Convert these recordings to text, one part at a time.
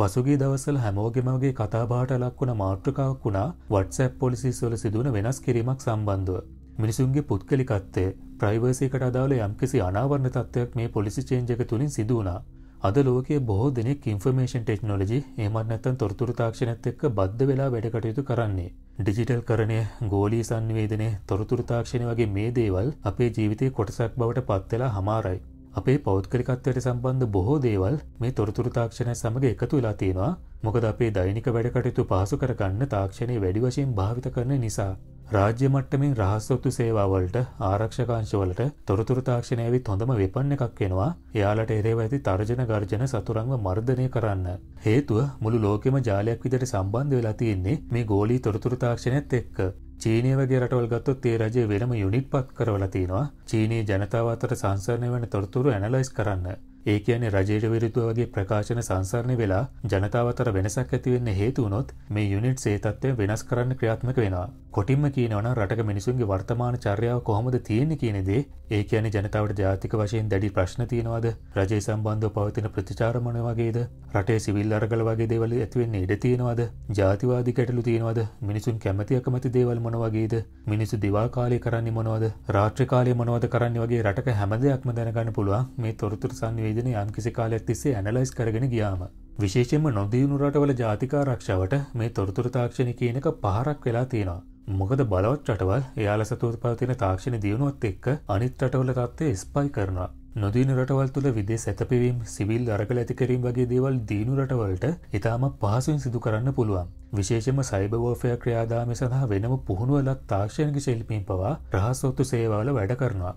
පසුගේ දවසල් හැමෝගෙමගේ කතාබාට ලක්වුණ මාර්ට්‍රකාවක් වුණා වටසැප් පොලිසිස්වල සිදුවන වෙනස් කිරීමක් සම්බන්ධව. මිනිසුන්ගේ පුද්ගලිකත්තේ ප්‍රයිවර්සිකට අදාල යම්කිසි අනාවරණ තත්ත්වයක් මේ පොලිසි චේන්ජක තුළින් සිදුවනා. අද ලෝකයේ බොහෝ දෙනෙක් ඉන්ෆර්මේෂන් ටෙක්නොලජි ඒමත් නැත්තන් තොරතුරතාක්ෂණත් එක්ක බද්ධ වෙලා වැඩකටයුතු කරන්නේ. ඩිජිටල් කරණය ගෝලී සංවේදනය තොරතුරතාක්ෂණය වගේ මේ දේවල් අපේ ජීවිතය කොටසක් බවට පත්වෙලා හමාරයි. අපේ පෞද්ගලිකත්වයට සම්බන්ධ බොහෝ දේවල් මේ තොරතුරු තාක්ෂණය සමඟ එකතු වෙලා තියෙනවා මොකද අපේ දෛනික වැඩකටයුතු පහසු කරගන්න තාක්ෂණය වැඩි වශයෙන් භාවිත කරන නිසා. රාජ්‍ය මට්ටමින් රහස්සොත්තු සේවාවලට ආරක්ෂකාංශවලට තොරතුර තාක්ෂණය ඇවිත් හොඳම වෙපන්න එකක් වෙනවා එයාලට එරේව ඇති තර්ජන ගර්ජන සතුරංව මර්ධනය කරන්න. හේතුව මුළු ලෝකෙම ජාලයක් විදට සම්බන්ධ වෙලා තියෙන්නේ මේ ගෝලී තොරතුර තාක්ෂණයත් එක්ක චීනය වගේ රටවල් ගත්තොත් ඒ රජය වෙනම යුනිට් පත් කරවල තියෙනවා චීනී ජනතාව අතර සංසරණය වන තොරතුරු ඇනලයිස් කරන්න ඒ කියන්නේ රජයට විරුද්ධව වගේ ප්‍රකාශන සංසරණය වෙලා ජනතාව අතර වෙනසක් ඇති වෙන්න හේතු වුණොත් මේ යුනිට් සේ තත්ත්වය වෙනස් කරන්න ක්‍රියාත්මක වෙනවා. කොටින්ම කියනවනම් රටක මිනිසුන්ගේ වර්තමාන චර්යාව කොහොමද තියෙන්නේ කියන දේ ඒ කියන්නේ ජනතාවට ජාතික වශයෙන් දැඩි ප්‍රශ්න තියෙනවද? රජය සම්බන්ධව පවතින ප්‍රතිචාර මොන වගේද? රටේ සිවිල් අරගල වගේ දේවල් ඇති වෙන්න ඉඩ තියෙනවද? ජාතිවාදී ගැටලු තියෙනවද? මිනිසුන් කැමැති අකමැති දේවල් මොන වගේද? මිනිසු දිවා කාලේ කරන්නේ මොනවද? රාත්‍රී කාලේ මොනවද කරන්නේ වගේ රටක හැම දෙයක්ම දැනගන්න පුළුවන් මේ තොරතුරු සංවේදී ආයෝජන යම්කිසි කාලයක් තිස්සේ ඇනලයිස් කරගෙන ගියාම. විශේෂෙන්ම නොදියුණු රටවල ජාතිකා රක්ෂාවට මේ තොරතුර තාක්ෂණ කියනක පහරක් වෙලා තියෙනවා. මොකද බලවත් රටවල් එයාල සතුූත් පවතින තාක්ෂණ දියුණුවත් එක්ක අනිත් රටවල තත්වය ස්පයි කරනවා. නොදීන රටවල් තුළ විදේ සැතපිවීම් සිවිල් අරගල ඇතිකිරීම් වගේ දේවල් දීනු රටවලට ඉතාම පහසුවෙන් සිදු කරන්න පුළුවන්. විශේෂම සයිබවෝෆය ක්‍රියාදාමය සඳහා වෙනම පුහුණුවලත් තාක්ෂණක ශිල්පීම් පවා රහස්සොත්තු සේවාල වැඩ කරනවා.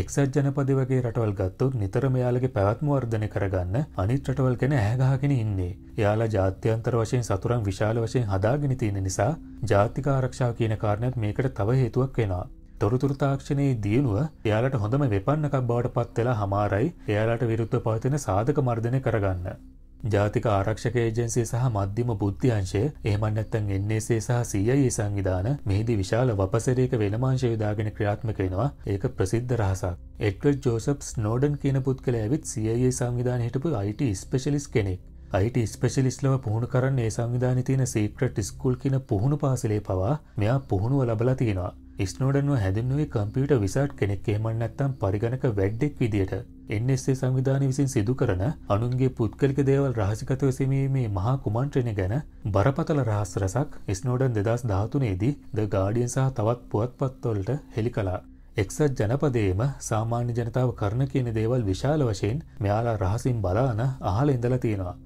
එක්සත් ජනපද වගේ රටවල් ගත්තුත් නිතර මෙයාලගේ පැවත්ම වර්ධනය කරගන්න අනිත් රටවල් කෙන ඇහගහගෙන ඉන්නේ. එයාලා ජාත්‍යන්තර වශයෙන් සතුරන් විශාල වශයෙන් හදාගෙන තියෙන නිසා ජාතික ආරක්ෂාව කියන කාරණයක් මේකට තව හේතුවක් වෙනවා. තොරතුර තාක්ෂණයේ දියුණුව එයාලට හොඳම වෙපන්නකක් බවට පත්වෙලා හමාරයි එයාලට විරුද්ධ පවතින සාධක මර්ධනය කරගන්න. ජාතික ආරක්ෂක ඒජන්සිය සහ මධ්‍යම බුද්ධ්‍යංශය එහමන්නත්තන් එන්නේසේ සහ සීයයේ සංවිධාන මෙහිදි විශාල වපසරේක වෙනමාංශය යොදාගෙන ක්‍රියාත්මක වෙනවා ඒක ප්‍රසිද්ධ රහසක්. එක්වල් ජෝසප් ස්නෝඩන් කියන පුද් කළ ඇවිත් සීයයේ සංවිධාන හිටපු අයිට ස්පෙශලිස් කෙනෙක්. අයිට ස්පෙශලිස්ලව පුහුණු කරන්න ඒ සංවිධාන තියන සේක්‍රට් ස්කුල් කියන පුහුණු පාසලේ පවා මෙයා පුහුණුව ලබලා තියෙනවා. ස්නෝඩන්ව හැදන්නුවේ කම්පියට විසාට් කෙනෙක් එහමන්නත්තම් පරිගණක වැඩ්ඩෙක් විදියට එන්සේ සංවිධාන විසින් සිදු කරන අනුන්ගේ පුද්ගලික දේවල් රහසිකතව සෙමීමේ මහා කුමන්ත්‍රණය ගැන බරපතල රහස් රසක් ස්නෝඩන් දෙදස් ධාතුනේදී ද ගාඩියන් සහ තවත් පුවත්පත්වොලට හෙළි කලා. එක්සත් ජනපදේම සාමාන්‍ය ජනතාව කරන කියන දේවල් විශාල වශයෙන් මෙයාලා රහසින් බලාන අහල ඉඳලා තියෙනවා.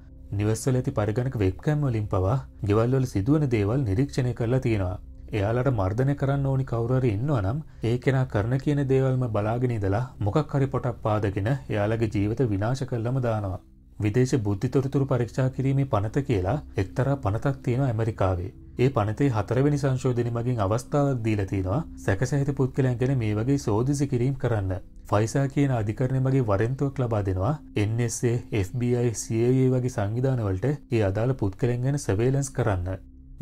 නිවස්සල ඇති පරිගණක වෙබ්කැම් වලින් පවා ගෙවල්වල සිදුවන දේවල් නිරීක්ෂණය කරලා තියෙනවා. එයාලට මර්ධනය කරන්න ඕනි කවුරරි ඉන්නවනම් ඒ කෙනා කරන කියන දේවල්ම බලාගෙන ඉදලා මොකක් හරි පොටක් පාදගෙන එයාලගේ ජීවිත විනාශ කල්ලම දානවා. විදේශ බුද්ධිතොරතුරු පරීක්ෂා කිරීමේ පනත කියලා එක්තරා පනතක් තියෙන ඇමරිකාවේ. ඒ පනතේ හතරවෙනි සංශෝධන මගින් අවස්ථාවක් දීලා තියෙනවා සැකසහිත පුද්ගලයන් ගැන මේ වගේ සෝදිසි කිරීම් කරන්න. ෆයිසා කියන අධිකරණ මගේ වරෙන්තුවක් ලබා දෙනවා NSA, FBI, CIA වගේ සංවිධානවලට ඒ අදාළ පුද්ගලෙන් ගැන සවේලන්ස් කරන්න.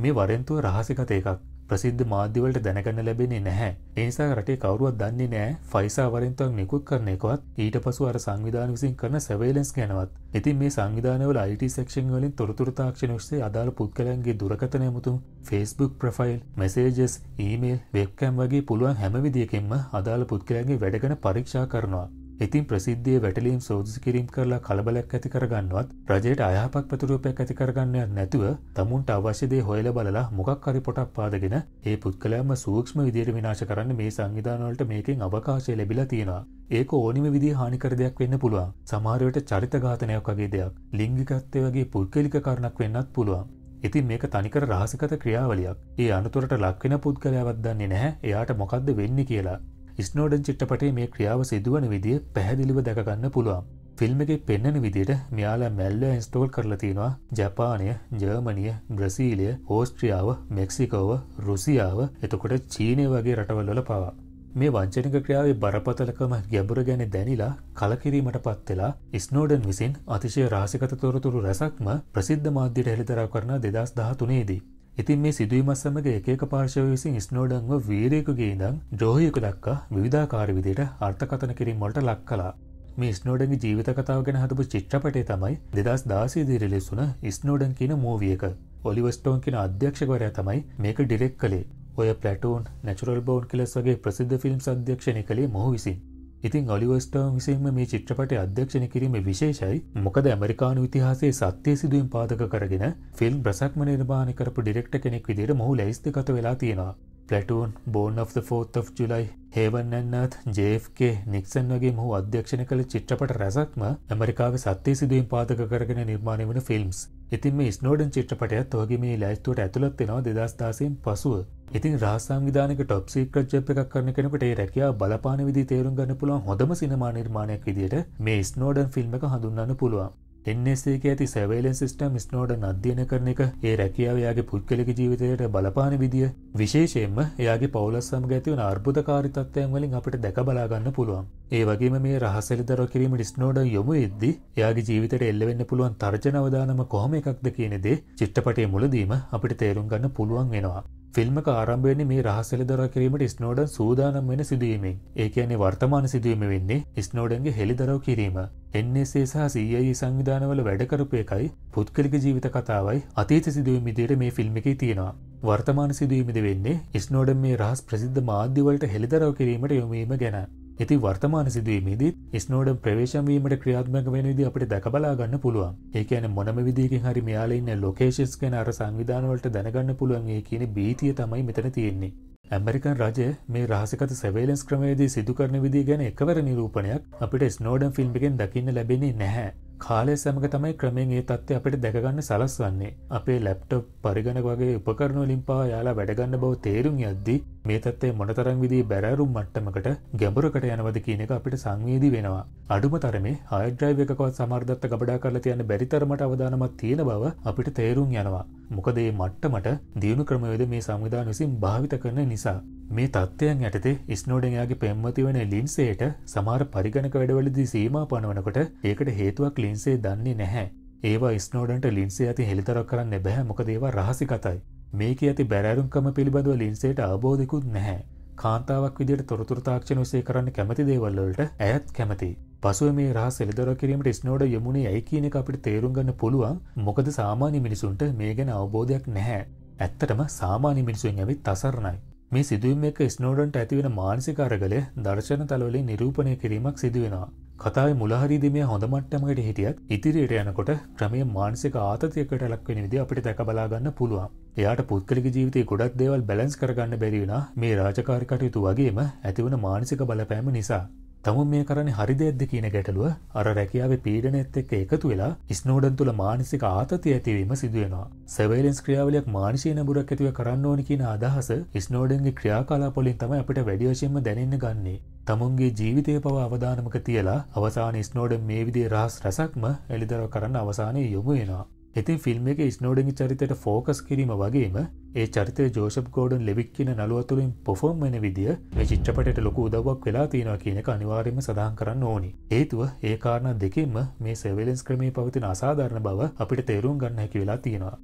මේ වරෙන්තුව රහසිකත එකක්. ප්‍රසිද්ධ මාධ්‍යවලට දැනගන්න ලැබෙන්නේ නැහැ. එනිසා රටේ කවරුවත් දන්නේ නෑ ෆයිසා වරින්තුවක් නිකුත් කරනෙකවත් ඊට පසු අර සංවිධාන විසින් කරන සැවේලෙන්ස් ගැනවත්. ඉතින් මේ සංවිධානවල IT සෙක්ෂන් වලින් තොරතුරු තාක්ෂණ ඔස්සේ අදාළ පුද්ගලයන්ගේ දුරකථන මුතුන් Facebook profile messages email webcam වගේ පුළුවන් හැමවිදිියකෙන්ම අදාළ පුද්ගලයන්ගේ වැඩගන පරීක්ෂා කරනවා. ඉතින් ප්‍රසිද්ධිය වැටලීම් සෝදුසි කිරීම් කරලා කලබලක් ඇති කරගන්නවත් රජයට අයහපක් ප්‍රතුරූපයක් ඇති කරගන්නයක් නැතුව තමුන්ට අවශ්‍යදේ හොයල බලලා මොකක් හරි පොටක් පාදගෙන ඒ පුද්ගලයම සූක්ෂම විදියට විනාශ කරන්න මේ සංවිධානවලට මේකෙන් අවකාශය ලැබිලා තියෙනවා ඒක ඕනිම විදි හානිකරදයක් වෙන්න පුළුවන් සමාරයට චරිත ඝාතනයක් වගේ දෙයක් ලිංගිකත්තය වගේ පුද්ගලික කරණක් වෙන්නත් පුළුවන්. ඉතින් මේක තනිකර රහසිකත ක්‍රියාවලියක් ඒ අනතුරට ලක්වෙන පුද්ගලයවත් දන්නේ නැහැ එයාට මොකක්ද වෙන්න කියලා ස්නෝඩන් චිට්ටපටේ මේ ක්‍රියාව සිදුවන විදිිය පැහැදිලිව දැකගන්න පුළුවන්. ෆිල්ම් එක පෙන්න්නන විදිට මෙයාලා මැල්ල ඉන්ස්ටෝල් කරලතිෙනවා ජපානය ජර්මනිය බ්‍රසීලිය ඕස්ට්‍රියාව මෙක්සිකෝව රුසියාව එතකොට චීනය වගේ රටවල්ලොල පවා. මේ වංචනික ක්‍රියාවේ බරපතලකම ගැබුර ගැන දැනිලා කලකිරීමට පත්වෙලා ස්නෝඩන් විසින් අතිශය රාසිකත තොරතුරු රැසක්ම ප්‍රසිද්ධ මාධ්‍යයට හෙළිතරා කරන දෙදස් දහතුනේදී. ඉතින් මේ සිදුවීමත් සමඟ එක එක පාර්ශව විසින් ස්නෝඩන්ව වීරයෙකුගේ ඉඳං ජෝහයකු දක්වා විධාකාර විදියට අර්ථකතන කිරින් මොලට ලක් කලා මේ ස්නෝඩන්ගේ ජීවිත කතාව ගැන හතපු චිත්‍රපටේ තමයි දෙදස් දාසේදී රිලිස්සුන ස්නෝඩන් කියන මූවියක ඔලිවස්ටෝන් කියන අධ්‍යක්ෂකවරයා තමයි මේක ඩිරෙක් කළේ ඔය පලටෝන් නැචුරල් බෝන් කෙලස් වගේ ප්‍රසිද්ධ ෆිල්ම් අධ්‍යක්ෂණය කළේ මොහ විසින් ඉතින් ඔලිවස්ටර්ම් විසින්ම මේ චිත්‍රපට අධ්‍යක්ෂණ කිරීම විශේෂයි මොකද ඇමරිකානු ඉතිහාසේ සත්‍යය සිදුවෙන් පාදක කරගෙන ෆිල් බ්‍රසක්ම නිර්මාණ කරපු ඩිරෙක්ට කෙනෙක් විදිර මොහු ලැස්තිකත වෙලා තියෙනවා platoon born of the 4th of July හේවන්නන්නත් ජFK නික්සන් වගේ මොහු අධ්‍යක්ෂණ කළ චිත්‍රපට රැසක්ම ඇමරිකාව සත්‍යය සිදුවෙන් පාදක කරගෙන නිර්මාණය වන ෆිල්ම්ස් ඉතින් මේ ස්නෝඩන් චිත්‍රපටයත් වගේ මේ ලැස්තුවට ඇතුළත් වෙනවා දෙදස්ථාසයෙන් පසුව ඉතින් රාසංවිධානක ටොප් සීක්‍රට් ජප් එකක් කරන කෙනකට ඒ රැකයා බලපාන විදි තේරුම් ගන්න පුළුවන් හොඳම සිනමා නිර්මාණයක් විදියට මේ ස්නෝඩන් ෆිල්ම් එක හඳුන්න්න පුළුවන්. එන්නේසේක ඇති සැවලෙන් සිස්ටම් ස්නෝඩන් අධ්‍යයන කරන එක ඒ රැකියාව යාගේ පුද්ගලක ජීවිතයට බලපාන විදිිය විශේෂයෙන්ම යාගේ පවුලස් සමග ඇතිවන අර්බුධකාරිතත්වයන් වලින් අපට දැක බලාගන්න පුළුවන්. ඒ වගේ මේ රහසලිදර කිරීම ස්නෝඩ යොමු එද්දි යාගේ ජීවිතයට එල්ලවෙන්න පුළුවන් තර්ජනවදානම කොහොම එකක්ද කියනෙදේ චිත්‍රපටේ මුලදීම අපිට තේරුම් ගන්න පුළුවන් වෙනවා. ෆිල්මක ආරම්භයන මේ රහසල දර කිරීමට ස්නෝඩන් සූදානම් වෙන සිදුවීමෙන් ඒකයනෙ වර්තමාන සිදුවීම වෙන්නේ ස්නෝඩන්ගේ හෙළිදරව් කිරීම. එන්නේසේ සහ සීයි e සංවිධානවල වැඩකරපු එකයි පුද්ගලික ජීවිත කතාවයි අතීත සිදුවමිදියට මේ ෆිල්ම් එකේ තියෙනවා. වර්තමාන සිදුවීමද වෙන්නේ ස්නෝඩන් මේ රහස් ප්‍රසිද්ධ මාධ්‍යවලට හෙළිදරව් කිරීමට යොමීම ගැන ඇති වර්තමාන සිදුවීමේදී ස්නෝඩම් ප්‍රවේශන්වීමට ක්‍රියාත්මක වෙන විදි අපට දැකබලා ගන්න පුළුවන් ඒක ඇන මොනම විදිකින් හරි මෙයාලඉන්න ලොකේෂස් කෙන අර සංවිධානවලට දැනගන්න පුළුවන් ඒ කියන බීතිය තමයි මෙතන තියෙන්නේ ඇමරිකන් රජය මේ රහසිකත සැවේලස් ක්‍රමේදී සිදුකරන විදි ගැන එකවර නිරූපණයක් අපිට ස්නෝඩම් ෆිල්ම්ිගෙන් දකින්න ලැබෙන්නේ නැහැ කාලය සමඟ තමයි ක්‍රමෙන් ඒ තත්ත්ය අපිට දැකගන්න සලස් වන්නේ අපේ ලැප්ටප් පරිගණ වගේ උපකරණවලින් පා යාලා වැඩගන්න බව තේරුම් යද්දි මේ තත්වේ මොනතරං විදී බැරරුම් මට්ටමකට ගැඹුරකට යනවද කියන එක අපිට සංවේදී වෙනවා අඩුම තරමේ හයිඩ්‍රයිව එකකවත් සමර්ධත්ත ගබඩා කරලා තියන්න බැරිතරමට අවධානමත් තියෙන බව අපිට තේරුම් යනවා මොකදේ මට්ටමට දියුණු ක්‍රමවේද මේ සංවිධාන විසින් භාවිත කරන නිසා මේ තත්ත්වයන් යටතේ ස්නෝඩනයාගේ පෙම්මති වන ලින්සේට සමාර පරිගණක වැඩවලදී සීම පනවනකොට ඒකට හේතුවක් ලින්සේ දන්නේ නැහැ. ඒවා ස්නෝඩන්ට ලින්සේ ඇති හෙළිතරක් කරන්න බැහැ මොකදේවා රහසිකතයි. මේක ඇති බැරෑරුම්කම පිළිබඳව ලින්සේට අබෝධිකුත් නැහැ. කාන්තාවක් විදිට තොරතුර තාක්ෂණ විසේ කරන්න කැමති දේවල්ලට ඇත් කැමති. පසුව මේ රහ සෙළිදර කිරීමට ස්නෝඩ යමුණේ ඇයි කියන එක අපිට තේරුම්ගන්න පුළුවන් මොකද සාමාන්‍ය මිනිසුන්ට මේ ගැන අවබෝධයක් නැහැ. ඇත්තටම සාමාන්‍ය මිනිසුන් ඇවිත් අසරණයි. මේ සිදුවම් එක ස්නෝඩන්ට ඇතිවෙන මානසික අරගලය දර්ශන තලවලින් නිරූපණය කිරීමක් සිදුවෙනවා. කතාව මුලහරිදි මේ හොඳ මට්ටමකට හිටියත් ඉතිරියට යනකොට ක්‍රමය මානසික ආතතියකට ලක්වෙන විදි අපිට දැකබලාගන්න පුළුවන්. එයාට පුද්ගලික ජීවිතය ගොඩක් දේවල් බැලන්ස් කරගන්න බැරිවෙන මේ රාජකාරි කටයුතු වගේම ඇතිවන මානසික බලපෑම නිසා. තම මේ කරන හරිදයද්ද කියන ගැටලුව අර රැකියාව පීඩනෙත් එක් එකතු වෙලා ස්නෝඩන් තුළ මානසික ආතති ඇතිවීම සිදුවෙනවා. සවලෙන්ස් ක්‍රියාවලයක් මානශය නබුරක් ඇතිව කරන්න ඕනි කියන අදහස ස්නෝඩන්ගේ ක්‍රියාකාලාපොලින් තම අපට වැඩියශයෙන්ම දැනන්න ගන්නේ. තමුන්ගේ ජීවිතය පව අවධානමක තියලා අවසාන ස්නෝඩ මේ විදේ රහස් රැසක්ම එළිදරව කරන්න අවසානය යොමු වෙනවා. ඉතින් ෆිල්ම් එක ස්නෝඩිං චරිතයට ෆෝකස් කිරීම වගේම ඒ චරිතය ජෝෂප් ගෝඩන් ලෙවික් කියන නළුවතුළින් පොෆෝම් වෙන විදිිය මේ චිත්‍රපටයට ලොකු උදවක් වෙලා තියෙනවා කියනක අනිවාර්යම සඳහන් කරන්න ඕනි. ඒතුව ඒ කාරණ දෙකෙන්ම මේ සෙවලෙන්ස් ක්‍රමේ පවතින අසාධරණ බව අපිට තේරුම් ගන්න හැකි වෙලා තියෙනවා.